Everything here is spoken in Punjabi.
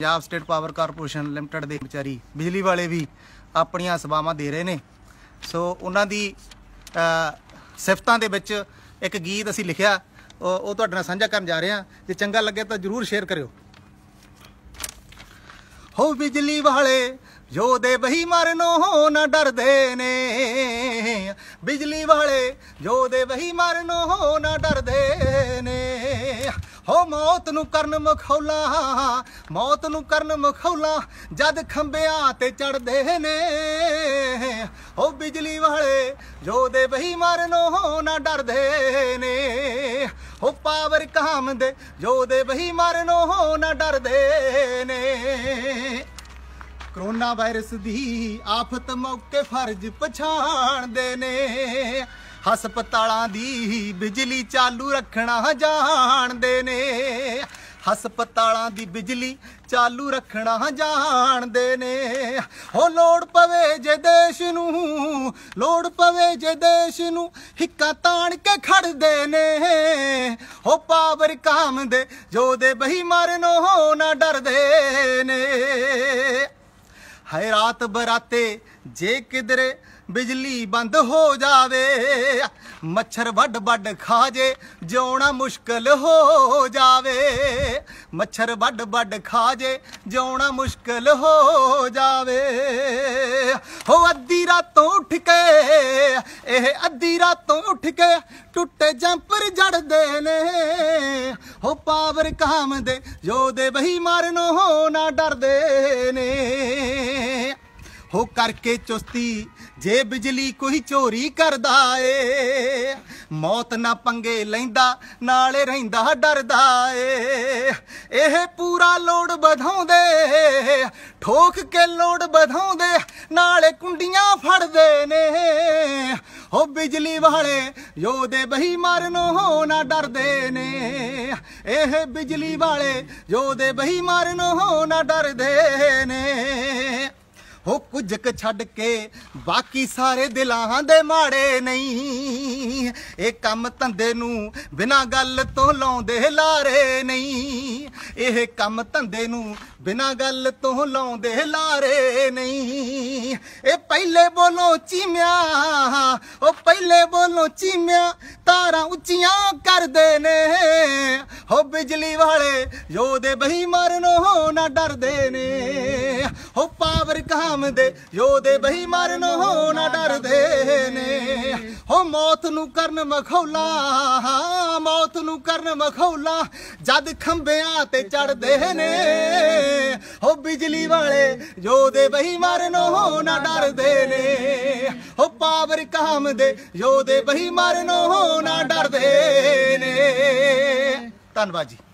Punjab state power corporation limited ਦੇ ਵਿਚਾਰੀ ਬਿਜਲੀ ਵਾਲੇ ਵੀ ਆਪਣੀਆਂ ਸਵਾਵਾਂ ਦੇ ਰਹੇ ਨੇ ਸੋ ਉਹਨਾਂ ਦੀ ਸਿਫਤਾਂ ਦੇ ਵਿੱਚ ਇੱਕ ਗੀਤ ਅਸੀਂ ਲਿਖਿਆ ਉਹ ਤੁਹਾਡੇ ਨਾਲ ਸਾਂਝਾ ਕਰਨ ਜਾ ਰਹੇ ਹਾਂ ਜੇ ਚੰਗਾ ਲੱਗੇ ਤਾਂ ਜਰੂਰ ਸ਼ੇਅਰ ਕਰਿਓ ਹੋ ਬਿਜਲੀ ਵਾਲੇ ਜੋ ਦੇ ਬਹੀ ਮਰਨੋਂ ਨਾ ਡਰਦੇ ਨੇ ਬਿਜਲੀ ਵਾਲੇ ਜੋ ਦੇ ਬਹੀ ਮਰਨੋਂ ਨਾ ਡਰ ਮੌਤ ਨੂੰ ਕਰਨ ਮਖੌਲਾ ਮੌਤ ਨੂੰ ਕਰਨ ਮਖੌਲਾ ਜਦ ਖੰਬਿਆਂ ਤੇ ਚੜਦੇ ਨੇ ਉਹ ਬਿਜਲੀ ਵਾਲੇ ਜੋ ਦੇ ਬਹੀ ਮਰਨੋਂ ਨਾ ਡਰਦੇ ਨੇ ਉਹ ਪਾਵਰ ਕਾਮ ਦੇ ਜੋ ਦੇ ਬਹੀ ਮਰਨੋਂ ਨਾ ਡਰਦੇ ਨੇ ਕਰੋਨਾ ਵਾਇਰਸ ਦੀ ਆਫਤ ਮੌਕੇ ਫਰਜ਼ ਪਛਾਣਦੇ ਨੇ ਹਸਪਤਾਲਾਂ ਦੀ ਬਿਜਲੀ ਚਾਲੂ ਰੱਖਣਾ ਜਾਣਦੇ ਨੇ ਹਸਪਤਾਲਾਂ ਦੀ ਬਿਜਲੀ ਚਾਲੂ ਰੱਖਣਾ ਜਾਣਦੇ ਨੇ ਹੋ ਲੋੜ ਪਵੇ ਜੇ ਦੇਸ਼ ਨੂੰ ਲੋੜ ਪਵੇ ਜੇ ਦੇਸ਼ ਨੂੰ ਹਿੱਕਾ ਤਾਣ ਕੇ ਖੜਦੇ ਨੇ ਹੋ ਪਾਵਰ ਕਾਮ ਦੇ ਜੋ ਦੇ ਬਹੀ ਮਰਨੋਂ ਨਾ ਡਰਦੇ ਨੇ ਹੈ ਰਾਤ ਬਰਾਤੇ ਜੇ ਕਿਧਰੇ ਬਿਜਲੀ ਬੰਦ ਹੋ ਜਾਵੇ ਮੱਛਰ ਵੱਡ ਵੱਡ ਖਾ ਜੇ ਜਿਉਣਾ ਮੁਸ਼ਕਲ ਹੋ ਜਾਵੇ ਮੱਛਰ ਵੱਡ ਵੱਡ ਖਾ ਜੇ ਜਿਉਣਾ ਮੁਸ਼ਕਲ ਹੋ ਜਾਵੇ ਹੋ ਅੱਧੀ ਰਾਤੋਂ ਉੱਠ ਕੇ ਇਹ ਅੱਧੀ ਰਾਤੋਂ ਉੱਠ ਕੇ ਟੁੱਟੇ ਜੰਪਰ ਜੜਦੇ ਨੇ ਹੋ ਪਾਵਰ ਕਾਮ ਦੇ ਜੋ ਦੇ ਬਹੀ ਮਾਰਨੋਂ ਨਾ ਡਰਦੇ ਨੇ ਹੋ ਕਰਕੇ ਚੁਸਤੀ ਜੇ ਬਿਜਲੀ ਕੋਈ ਚੋਰੀ ਕਰਦਾ ਏ ਮੌਤ ਨਾ ਪੰਗੇ ਲੈਂਦਾ ਨਾਲੇ ਰਹਿੰਦਾ ਡਰਦਾ ਏ ਇਹ ਪੂਰਾ ਲੋੜ ਵਧਾਉਂਦੇ ਠੋਕ ਕੇ ਲੋੜ ਵਧਾਉਂਦੇ ਨਾਲੇ ਕੁੰਡੀਆਂ ਫੜਦੇ ਨੇ ਹੋ ਬਿਜਲੀ ਵਾਲੇ ਦੇ ਬਹੀ ਮਰਨੋਂ ਨਾ ਡਰਦੇ ਨੇ ਇਹ ਬਿਜਲੀ ਵਾਲੇ ਦੇ ਬਹੀ ਮਰਨੋਂ ਨਾ ਡਰਦੇ ਨੇ ਹੋ ਕੁਝ ਕ ਛੱਡ ਕੇ ਬਾਕੀ ਸਾਰੇ ਦਿਲਾਂ ਦੇ ਮਾੜੇ ਨਹੀਂ ਇਹ ਕੰਮ ਧੰਦੇ ਨੂੰ ਬਿਨਾ ਗੱਲ ਤੋਂ ਲਾਉਂਦੇ ਲਾਰੇ ਨਹੀਂ ਇਹ ਕੰਮ ਧੰਦੇ ਨੂੰ ਬਿਨਾ ਗੱਲ ਤੋਂ ਲਾਉਂਦੇ ਲਾਰੇ ਨਹੀਂ ਇਹ ਪਹਿਲੇ ਬੋਲੋ ਚੀਮਿਆ ਉਹ ਪਹਿਲੇ ਬੋਲੋ ਚੀਮਿਆ ਤਾਰਾਂ ਉੱਚੀਆਂ ਕਰਦੇ ਨੇ ਹੋ ਬਿਜਲੀ ਵਾਲੇ ਦੇ ਬਹੀ ਮਰਨੋਂ ਨਾ ਡਰਦੇ ਨੇ ਬਰਾਬਰ ਕਹਾਮ ਦੇ ਯੋਧੇ ਮਰਨ ਹੋ ਨਾ ਡਰਦੇ ਨੇ ਹੋ ਮੌਤ ਨੂੰ ਕਰਨ ਮਖੌਲਾ ਮੌਤ ਨੂੰ ਕਰਨ ਮਖੌਲਾ ਜਦ ਖੰਬਿਆਂ ਤੇ ਚੜਦੇ ਨੇ ਹੋ ਬਿਜਲੀ ਵਾਲੇ ਯੋਧੇ ਮਰਨ ਹੋ ਨਾ ਡਰਦੇ ਨੇ ਹੋ ਪਾਵਰ ਕਹਾਮ ਦੇ ਯੋਧੇ ਮਰਨ ਹੋ ਨਾ ਡਰਦੇ ਨੇ ਧੰਨਵਾਦ ਜੀ